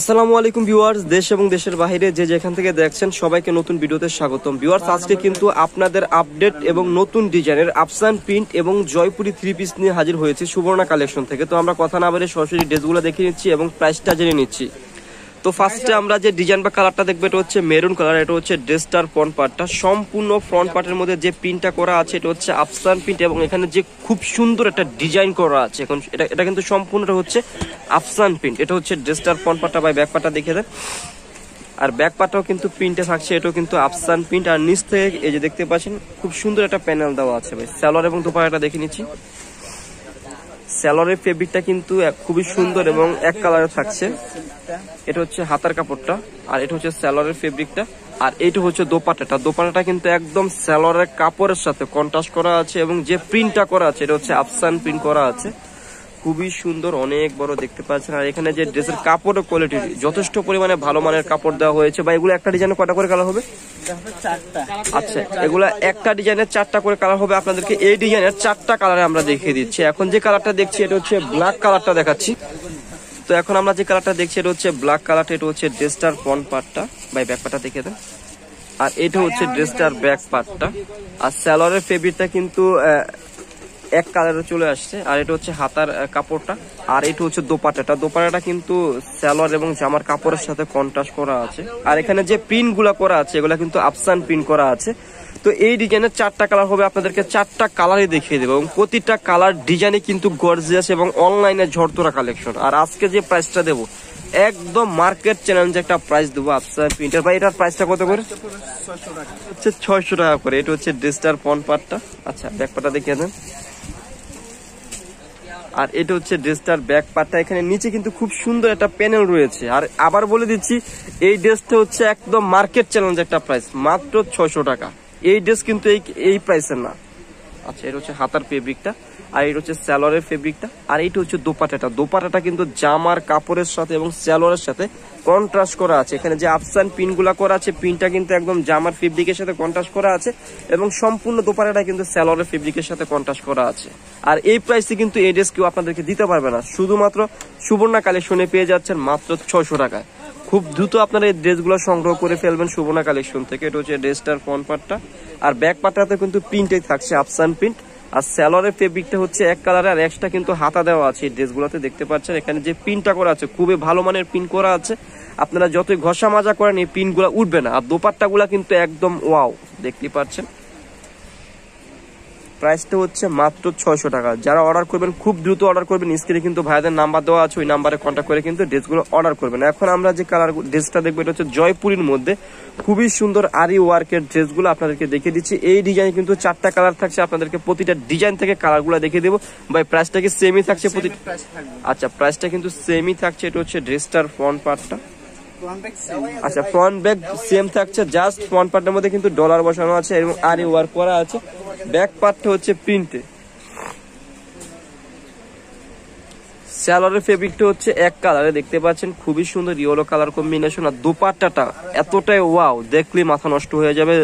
আসসালামু আলাইকুম ভিউয়ার্স দেশ এবং দেশের বাইরে যে যেখান থেকে দেখছেন সবাইকে নতুন ভিডিওতে স্বাগতম ভিউয়ার্স আজকে কিন্তু আপনাদের আপডেট এবং নতুন ডিজাইনের আপসান প্রিন্ট এবং জয়পুরি থ্রি পিস নিয়ে হাজির হয়েছে সুবর্ণা কালেকশন থেকে তো আমরা কথা না বলে সরাসরি ড্রেসগুলো দেখে নিচ্ছি এবং প্রাইসটা জেনে নিচ্ছি তো ফার্স্টে আমরা যে ডিজাইন বা কালারটা দেখবো এটা হচ্ছে মেরুন কালার এটা হচ্ছে ড্রেসটার ফ্রন্ট পার্টটা সম্পূর্ণ ফ্রন্ট পার্টের মধ্যে যে প্রিন্টটা করা আছে এটা হচ্ছে আফসান প্রিন্ট এবং এখানে যে খুব সুন্দর একটা ডিজাইন করা আছে এখন এটা এটা কিন্তু সম্পূর্ণটা হচ্ছে আফসান প্রিন্ট এটা হচ্ছে ড্রেসটার ফ্রন্ট পার্টটা বা ব্যাক পার্টটা দেখে দেন আর ব্যাক পার্টটাও কিন্তু প্রিন্টে থাকছে এটাও কিন্তু আফসান প্রিন্ট আর নিচ থেকে এই যে দেখতে পাচ্ছেন খুব সুন্দর একটা প্যানেল দেওয়া আছে ভাই স্যালোয়ার এবং দুপাটাটা দেখে নিচ্ছি স্যালোয়ারের ফেব্রিকটা কিন্তু খুবই সুন্দর এবং এক কালারে থাকছে এটা হচ্ছে হাতার কাপড়টা আর এটা হচ্ছে সেলরের ফেব্রিকটা আর এইটা হচ্ছে দোপাটাটা দোপাটাটা কিন্তু একদম স্যালোয়ারের কাপড়ের সাথে কন্ট্রাস্ট করা আছে এবং যে প্রিন্টটা করা আছে এটা হচ্ছে আফসান প্রিন্ট করা আছে খুবই সুন্দর অনেক বড় দেখতে পাচ্ছেন আর এখানে যে ড্রেসের কাপড় কোয়ালিটি যথেষ্ট পরিমাণে ভালো মানের কাপড় দেওয়া হয়েছে বা এগুলো একটা ডিজাইনে কটা করে কালার হবে আচ্ছা এগুলো একটা ডিজাইনের চারটা করে কালার হবে আপনাদেরকে এই ডিজাইনের চারটা কালারে আমরা দেখিয়ে দিচ্ছি এখন যে কালারটা দেখছি এটা হচ্ছে ব্ল্যাক কালারটা দেখাচ্ছি তো এখন আমরা যে কালারটা দেখছি এটা হচ্ছে ব্ল্যাক কালারটা এটা হচ্ছে ড্রেসটার ফ্রন্ট পার্টটা বা ব্যাক পার্টটা দেখে দেন আর এটা হচ্ছে ড্রেসটার ব্যাক পার্টটা আর স্যালোয়ারের ফেব্রিকটা কিন্তু এক কালারে চলে আসছে আর এটা হচ্ছে হাতার কাপড়টা আর এটা হচ্ছে দোপাটাটা দোপাটাটা কিন্তু স্যালোয়ার এবং জামার কাপড়ের সাথে কন্ট্রাস্ট করা আছে আর এখানে যে প্রিন্টগুলো করা আছে এগুলো কিন্তু আফসান প্রিন্ট করা আছে তো এই ডিজাইনের চারটা কালার হবে আপনাদেরকে চারটা কালারই দেখিয়ে দেবো এবং প্রতিটা কালার ডিজাইনে কিন্তু গর্জিয়াস এবং অনলাইনে ঝড়তোরা কালেকশন আর আজকে যে প্রাইসটা দেবো একদম মার্কেট চ্যালেঞ্জ একটা প্রাইস দেবো আপসার প্রিন্টার ভাই এটার প্রাইসটা কত করে হচ্ছে ছয়শো টাকা করে এটা হচ্ছে ড্রেসটার পন পার্টটা আচ্ছা ব্যাগ পাটা দেখিয়ে দেন আর এটা হচ্ছে ড্রেসটার ব্যাক পার্টটা এখানে নিচে কিন্তু খুব সুন্দর একটা প্যানেল রয়েছে আর আবার বলে দিচ্ছি এই ড্রেসটা হচ্ছে একদম মার্কেট চ্যালেঞ্জ একটা প্রাইস মাত্র ছয়শো টাকা এই ড্রেস কিন্তু এই এই প্রাইসের না আচ্ছা এটা হচ্ছে হাতার ফেব্রিকটা আর এটা হচ্ছে স্যালোয়ারের ফেব্রিকটা আর এইটা হচ্ছে দোপাটাটা দোপাটাটা কিন্তু জামার কাপড়ের সাথে এবং স্যালোয়ারের সাথে কন্ট্রাস্ট করা আছে এখানে যে আফসান পিনগুলা করা আছে পিনটা কিন্তু একদম জামার ফেব্রিকের সাথে কন্ট্রাস্ট করা আছে এবং সম্পূর্ণ দোপাটাটা কিন্তু স্যালোয়ারের ফেব্রিকের সাথে কন্ট্রাস্ট করা আছে আর এই প্রাইসে কিন্তু এই ড্রেস কেউ আপনাদেরকে দিতে পারবে না শুধুমাত্র সুবর্ণা কালেকশনে পেয়ে যাচ্ছেন মাত্র ছয়শো টাকায় খুব দ্রুত আপনারা এই ড্রেসগুলো সংগ্রহ করে ফেলবেন সুবর্ণা কালেকশন থেকে এটা হচ্ছে ড্রেসটার ফ্রন্ট পার্টটা আর ব্যাক পার্টটাতে কিন্তু প্রিন্টেই থাকছে আফসান প্রিন্ট আর স্যালোয়ারের ফেব্রিকটা হচ্ছে এক কালারে আর একটা কিন্তু হাতা দেওয়া আছে এই ড্রেসগুলোতে দেখতে পাচ্ছেন এখানে যে পিনটা করা আছে খুবই ভালো মানের পিন করা আছে আপনারা যতই ঘষা মাজা করেন এই পিনগুলো উঠবে না আর দোপাট্টাগুলো কিন্তু একদম ওয়াও দেখতে পাচ্ছেন প্রাইসটা হচ্ছে মাত্র ছয়শো টাকা যারা অর্ডার করবেন খুব দ্রুত অর্ডার করবেন স্ক্রিনে কিন্তু ভাইদের নাম্বার দেওয়া আছে ওই নাম্বারে কন্ট্যাক্ট করে কিন্তু ড্রেসগুলো অর্ডার করবেন এখন আমরা যে কালার ড্রেসটা দেখবো এটা হচ্ছে জয়পুরীর মধ্যে খুবই সুন্দর আরি ওয়ার্কের ড্রেসগুলো আপনাদেরকে দেখে দিচ্ছি এই ডিজাইন কিন্তু চারটা কালার থাকছে আপনাদেরকে প্রতিটা ডিজাইন থেকে কালারগুলো দেখে দেবো ভাই প্রাইসটা কি সেমই থাকছে প্রতি আচ্ছা প্রাইসটা কিন্তু সেমই থাকছে এটা হচ্ছে ড্রেসটার ফ্রন্ট পার্টটা আচ্ছা ফ্রন্ট ব্যাগ সেম থাকছে জাস্ট ফ্রন্ট পার্টের মধ্যে কিন্তু ডলার বসানো আছে এবং আরি ওয়ার্ক করা আছে ব্যাক পার্টটা হচ্ছে প্রিন্টে স্যালোয়ারের ফেব্রিকটা হচ্ছে এক কালারে দেখতে পাচ্ছেন খুবই সুন্দর ইয়েলো কালার কম্বিনেশন আর দোপাট্টাটা এতটাই ওয়াও দেখলে মাথা নষ্ট হয়ে যাবে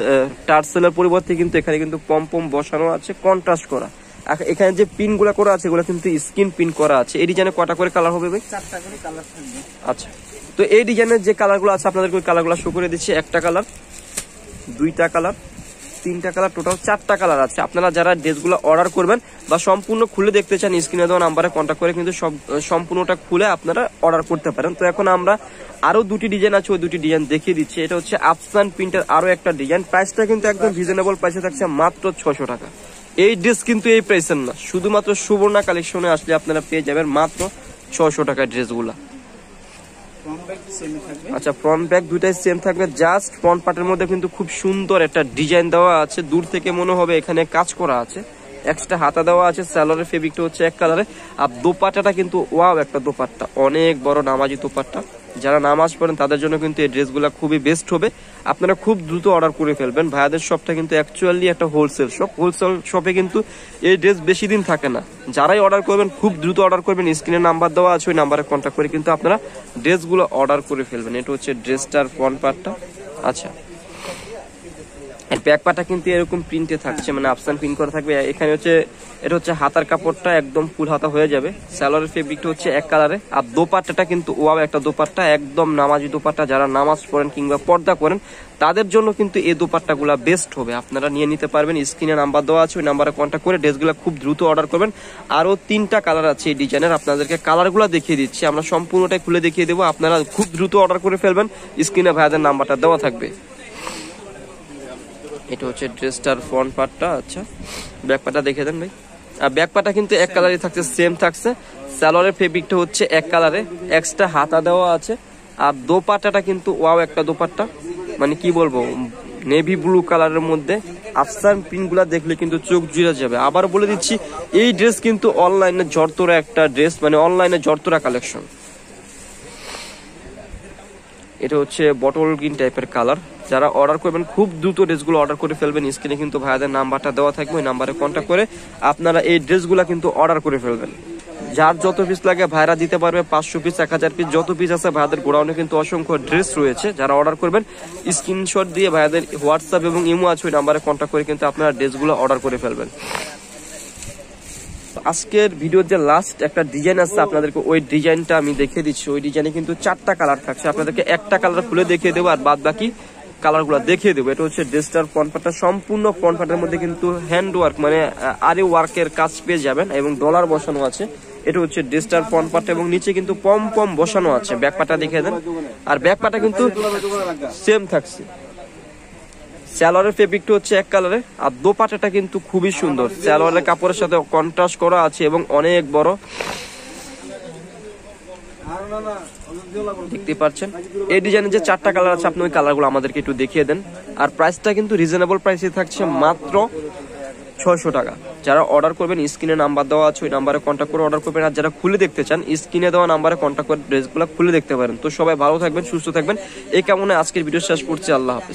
টার্সেলের পরিবর্তে কিন্তু এখানে কিন্তু পম পম বসানো আছে কন্ট্রাস্ট করা এখানে যে পিন গুলা করা আছে এগুলো কিন্তু স্কিন পিন করা আছে এই ডিজাইনে কটা করে কালার হবে ভাই আচ্ছা তো এই ডিজাইনের যে কালারগুলো আছে আপনাদের কালারগুলো শো করে দিচ্ছি একটা কালার দুইটা কালার তিনটা কালার টোটাল চারটা কালার আছে আপনারা যারা ড্রেসগুলো অর্ডার করবেন বা সম্পূর্ণ খুলে দেখতে চান স্ক্রিনে দেওয়া নাম্বারে কন্ট্যাক্ট করে কিন্তু সব সম্পূর্ণটা খুলে আপনারা অর্ডার করতে পারেন তো এখন আমরা আরও দুটি ডিজাইন আছে ওই দুটি ডিজাইন দেখিয়ে দিচ্ছি এটা হচ্ছে আফসান প্রিন্টের আরও একটা ডিজাইন প্রাইসটা কিন্তু একদম রিজনেবল প্রাইসে থাকছে মাত্র ছশো টাকা এই ড্রেস কিন্তু এই প্রাইসের না শুধুমাত্র সুবর্ণা কালেকশনে আসলে আপনারা পেয়ে যাবেন মাত্র ছশো টাকার ড্রেসগুলা আচ্ছা ফ্রন্ট ব্যাগ দুইটাই সেম থাকবে জাস্ট ফ্রন্ট পার্টের মধ্যে কিন্তু খুব সুন্দর একটা ডিজাইন দেওয়া আছে দূর থেকে মনে হবে এখানে কাজ করা আছে এক্সট্রা হাতা দেওয়া আছে স্যালোয়ারের ফেব্রিকটা হচ্ছে এক কালারে আর দোপাট্টাটা কিন্তু ওয়াও একটা দোপাট্টা অনেক বড় নামাজি দোপাট্টা যারা নামাজ পড়েন তাদের জন্য কিন্তু এই ড্রেসগুলো খুবই বেস্ট হবে আপনারা খুব দ্রুত অর্ডার করে ফেলবেন ভাইয়াদের শপটা কিন্তু অ্যাকচুয়ালি একটা হোলসেল শপ হোলসেল শপে কিন্তু এই ড্রেস বেশি দিন থাকে না যারাই অর্ডার করবেন খুব দ্রুত অর্ডার করবেন স্ক্রিনে নাম্বার দেওয়া আছে ওই নাম্বারে কন্ট্যাক্ট করে কিন্তু আপনারা ড্রেসগুলো অর্ডার করে ফেলবেন এটা হচ্ছে ড্রেসটার ফ্রন্ট পার্টটা আচ্ছা ব্যাকপাটা কিন্তু এরকম প্রিন্টে থাকছে হ্যাঁ। মানে আফসান প্রিন্ট করা থাকবে এখানে হচ্ছে এটা হচ্ছে হাতার কাপড়টা একদম ফুল হাতা হয়ে যাবে স্যালোয়ারের ফেব্রিকটা হচ্ছে এক কালারে আর দোপাট্টাটা কিন্তু ওয়াও একটা দোপাট্টা একদম নামাজি দোপাট্টা যারা নামাজ পড়েন কিংবা পর্দা করেন তাদের জন্য কিন্তু এই দোপাট্টাগুলো বেস্ট হবে আপনারা নিয়ে নিতে পারবেন স্ক্রিনে নাম্বার দেওয়া আছে ওই নাম্বারে কন্ট্যাক্ট করে ড্রেসগুলো খুব দ্রুত অর্ডার করবেন আরও তিনটা কালার আছে এই ডিজাইনের আপনাদেরকে কালারগুলো দেখিয়ে দিচ্ছি আমরা সম্পূর্ণটাই খুলে দেখিয়ে দেবো আপনারা খুব দ্রুত অর্ডার করে ফেলবেন স্ক্রিনে ভাইয়াদের নাম্বারটা দেওয়া থাকবে এটা হচ্ছে ড্রেসটার ফ্রন্ট পার্টটা আচ্ছা ব্যাক পার্টটা দেখে দেন ভাই আর ব্যাক পার্টটা কিন্তু এক কালারই থাকছে সেম থাকছে স্যালোয়ারের ফেব্রিকটা হচ্ছে এক কালারে এক্সট্রা হাতা দেওয়া আছে আর দোপাট্টাটা কিন্তু ওয়াও একটা দোপাট্টা মানে কি বলবো নেভি ব্লু কালারের মধ্যে আফসান পিনগুলা দেখলে কিন্তু চোখ জুড়ে যাবে আবার বলে দিচ্ছি এই ড্রেস কিন্তু অনলাইনে জর্তরা একটা ড্রেস মানে অনলাইনে জর্তরা কালেকশন এটা হচ্ছে বটল গ্রিন টাইপের কালার যারা অর্ডার করবেন খুব দ্রুত ড্রেসগুলো অর্ডার করে ফেলবেন স্ক্রিনে কিন্তু ভাইয়াদের নাম্বারটা দেওয়া থাকবে ওই নাম্বারে কন্ট্যাক্ট করে আপনারা এই ড্রেসগুলো কিন্তু অর্ডার করে ফেলবেন যার যত পিস লাগে ভাইরা দিতে পারবে পাঁচশো পিস এক হাজার পিস যত পিস আছে ভাইদের গোডাউনে কিন্তু অসংখ্য ড্রেস রয়েছে যারা অর্ডার করবেন স্ক্রিনশট দিয়ে ভাইদের হোয়াটসঅ্যাপ এবং ইমো আছে ওই নাম্বারে কন্ট্যাক্ট করে কিন্তু আপনারা ড্রেসগুলো অর্ডার করে ফেলবেন আজকের ভিডিওর যে লাস্ট একটা ডিজাইন আসছে আপনাদেরকে ওই ডিজাইনটা আমি দেখে দিচ্ছি ওই ডিজাইনে কিন্তু চারটা কালার থাকছে আপনাদেরকে একটা কালার খুলে দেখিয়ে দেবো আর বাদ বাকি কালার গুলা দেখিয়ে দেবো এটা হচ্ছে ডিজিটাল পনপাটটা সম্পূর্ণ পনপাটের মধ্যে কিন্তু হ্যান্ড ওয়ার্ক মানে আরে ওয়ার্কের কাজ পেয়ে যাবেন এবং ডলার বসানো আছে এটা হচ্ছে ডিজিটাল পনপাট এবং নিচে কিন্তু পম পম বসানো আছে ব্যাকপাটা দেখিয়ে দেন আর ব্যাকপাটা কিন্তু সেম থাকছে স্যালোয়ারের ফেব্রিকটা হচ্ছে এক কালারে আর দোপাটাটা কিন্তু খুবই সুন্দর স্যালোয়ারের কাপড়ের সাথে কন্ট্রাস্ট করা আছে এবং অনেক বড় না না দেখতে পাচ্ছেন এই ডিজাইনের যে চারটা কালার আছে আপনি ওই কালারগুলো আমাদেরকে একটু দেখিয়ে দেন আর প্রাইসটা কিন্তু রিজনেবল প্রাইসে থাকছে মাত্র ছয়শো টাকা যারা অর্ডার করবেন স্ক্রিনে নাম্বার দেওয়া আছে ওই নাম্বারে কন্ট্যাক্ট করে অর্ডার করবেন আর যারা খুলে দেখতে চান স্ক্রিনে দেওয়া নাম্বারে কন্ট্যাক্ট করে ড্রেসগুলো খুলে দেখতে পারেন তো সবাই ভালো থাকবেন সুস্থ থাকবেন এই কেমন আজকের ভিডিও শেষ করছি আল্লাহ হাফিজ